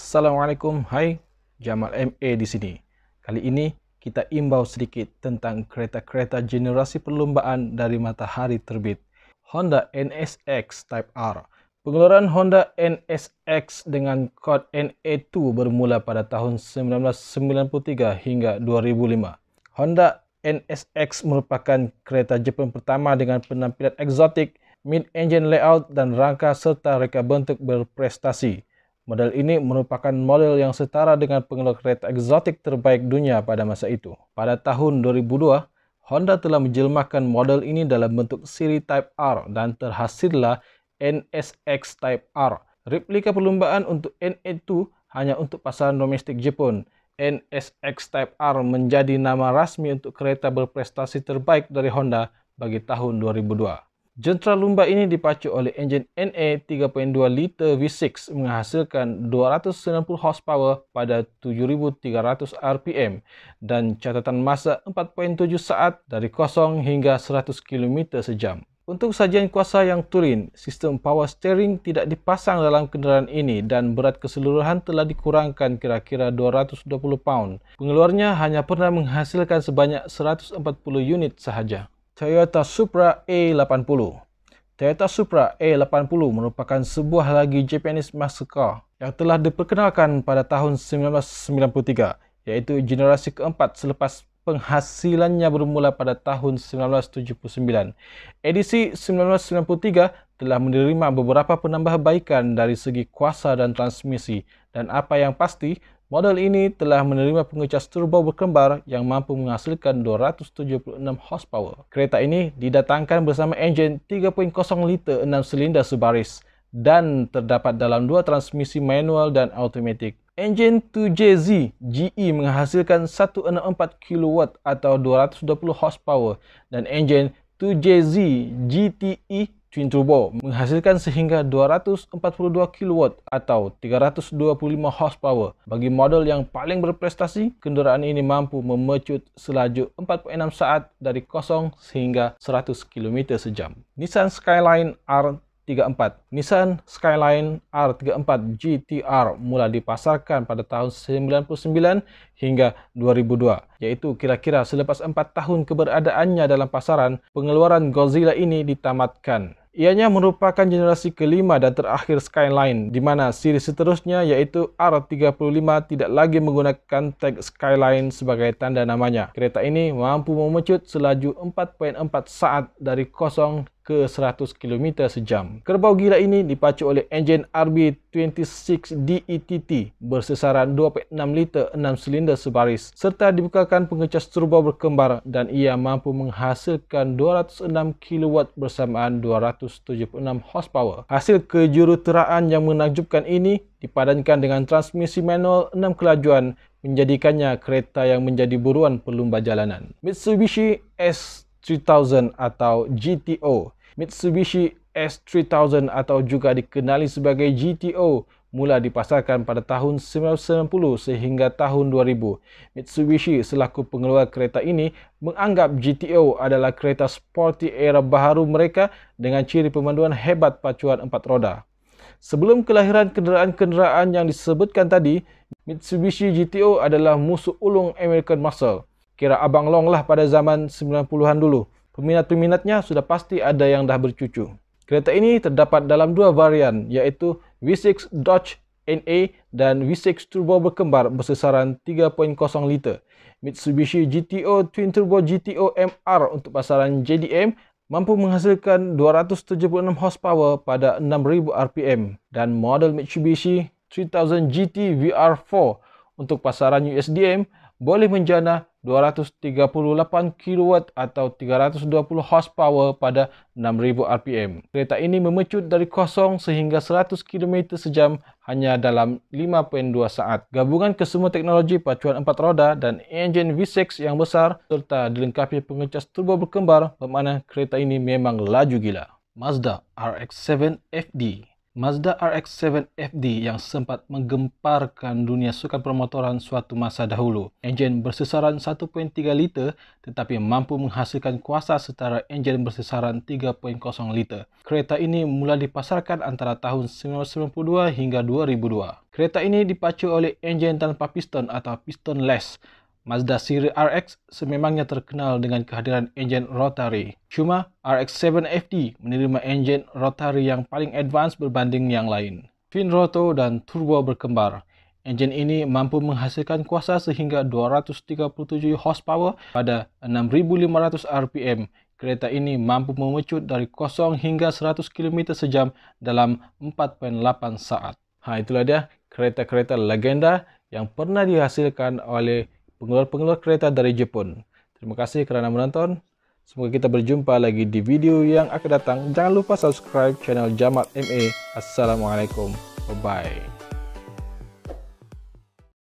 Assalamualaikum. Hai, Jamal MA di sini. Kali ini kita imbau sedikit tentang kereta-kereta generasi perlumbaan dari matahari terbit. Honda NSX Type R. Pengeluaran Honda NSX dengan kod NA2 bermula pada tahun 1993 hingga 2005. Honda NSX merupakan kereta Jepun pertama dengan penampilan eksotik, mid-engine layout dan rangka serta reka bentuk berprestasi. Model ini merupakan model yang setara dengan pengelola kereta eksotik terbaik dunia pada masa itu. Pada tahun 2002, Honda telah menjelmakan model ini dalam bentuk siri Type R dan terhasillah NSX Type R. Replika perlumbaan untuk NA2 e hanya untuk pasaran domestik Jepun. NSX Type R menjadi nama rasmi untuk kereta berprestasi terbaik dari Honda bagi tahun 2002. Jentera lumba ini dipacu oleh enjin NA 3.2 liter V6 menghasilkan 290 horsepower pada 7300 rpm dan catatan masa 4.7 saat dari 0 hingga 100 km sejam. Untuk sajian kuasa yang turin, sistem power steering tidak dipasang dalam kenderaan ini dan berat keseluruhan telah dikurangkan kira-kira 220 pound. Pengeluarnya hanya pernah menghasilkan sebanyak 140 unit sahaja. Toyota Supra A80. Toyota Supra A80 merupakan sebuah lagi Japanese muscle car yang telah diperkenalkan pada tahun 1993 iaitu generasi keempat selepas penghasilannya bermula pada tahun 1979. Edisi 1993 telah menerima beberapa penambahbaikan dari segi kuasa dan transmisi dan apa yang pasti Model ini telah menerima pengecas turbo berkembar yang mampu menghasilkan 276 horsepower. Kereta ini didatangkan bersama enjin 3.0 liter 6 silinder sebaris dan terdapat dalam dua transmisi manual dan automatic. Enjin 2JZ GE menghasilkan 164 kW atau 220 horsepower dan enjin 2JZ GTE twin turbo menghasilkan sehingga 242 kW atau 325 horsepower. Bagi model yang paling berprestasi, kenderaan ini mampu memecut selaju 4.6 saat dari kosong sehingga 100 km sejam. Nissan Skyline R 34. Nissan Skyline R34 GTR mula dipasarkan pada tahun 1999 hingga 2002, iaitu kira-kira selepas 4 tahun keberadaannya dalam pasaran, pengeluaran Godzilla ini ditamatkan. Ianya merupakan generasi kelima dan terakhir Skyline di mana siri seterusnya iaitu R35 tidak lagi menggunakan tag Skyline sebagai tanda namanya. Kereta ini mampu memecut selaju 4.4 saat dari kosong ke 100 km sejam. Kerbau gila ini dipacu oleh enjin RB26 DETT bersesaran 2.6 liter 6 silinder sebaris serta dibekalkan pengecas turbo berkembar dan ia mampu menghasilkan 206 kW bersamaan 276 horsepower. Hasil kejuruteraan yang menakjubkan ini dipadankan dengan transmisi manual 6 kelajuan menjadikannya kereta yang menjadi buruan pelumba jalanan. Mitsubishi S 3000 atau GTO. Mitsubishi S3000 atau juga dikenali sebagai GTO mula dipasarkan pada tahun 1990 sehingga tahun 2000. Mitsubishi selaku pengeluar kereta ini menganggap GTO adalah kereta sporty era baharu mereka dengan ciri pemanduan hebat pacuan empat roda. Sebelum kelahiran kenderaan-kenderaan yang disebutkan tadi, Mitsubishi GTO adalah musuh ulung American Muscle kira abang long lah pada zaman 90-an dulu. Peminat-peminatnya sudah pasti ada yang dah bercucu. Kereta ini terdapat dalam dua varian iaitu V6 Dodge NA dan V6 Turbo berkembar bersesaran 3.0 liter. Mitsubishi GTO Twin Turbo GTO MR untuk pasaran JDM mampu menghasilkan 276 horsepower pada 6000 RPM dan model Mitsubishi 3000 GT VR4 untuk pasaran USDM boleh menjana 238 kW atau 320 horsepower pada 6000 RPM. Kereta ini memecut dari kosong sehingga 100 km sejam hanya dalam 5.2 saat. Gabungan kesemua teknologi pacuan empat roda dan enjin V6 yang besar serta dilengkapi pengecas turbo berkembar bermakna kereta ini memang laju gila. Mazda RX-7 FD Mazda RX-7 FD yang sempat menggemparkan dunia sukan permotoran suatu masa dahulu. Enjin bersesaran 1.3 liter tetapi mampu menghasilkan kuasa setara enjin bersesaran 3.0 liter. Kereta ini mula dipasarkan antara tahun 1992 hingga 2002. Kereta ini dipacu oleh enjin tanpa piston atau piston-less. Mazda siri RX sememangnya terkenal dengan kehadiran enjin rotary. Cuma, RX-7 FD menerima enjin rotary yang paling advance berbanding yang lain. Fin roto dan turbo berkembar. Enjin ini mampu menghasilkan kuasa sehingga 237 horsepower pada 6500 RPM. Kereta ini mampu memecut dari 0 hingga 100 km sejam dalam 4.8 saat. Ha, itulah dia kereta-kereta legenda yang pernah dihasilkan oleh pengeluar-pengeluar kereta dari Jepun. Terima kasih kerana menonton. Semoga kita berjumpa lagi di video yang akan datang. Jangan lupa subscribe channel Jamat MA. Assalamualaikum. Bye-bye.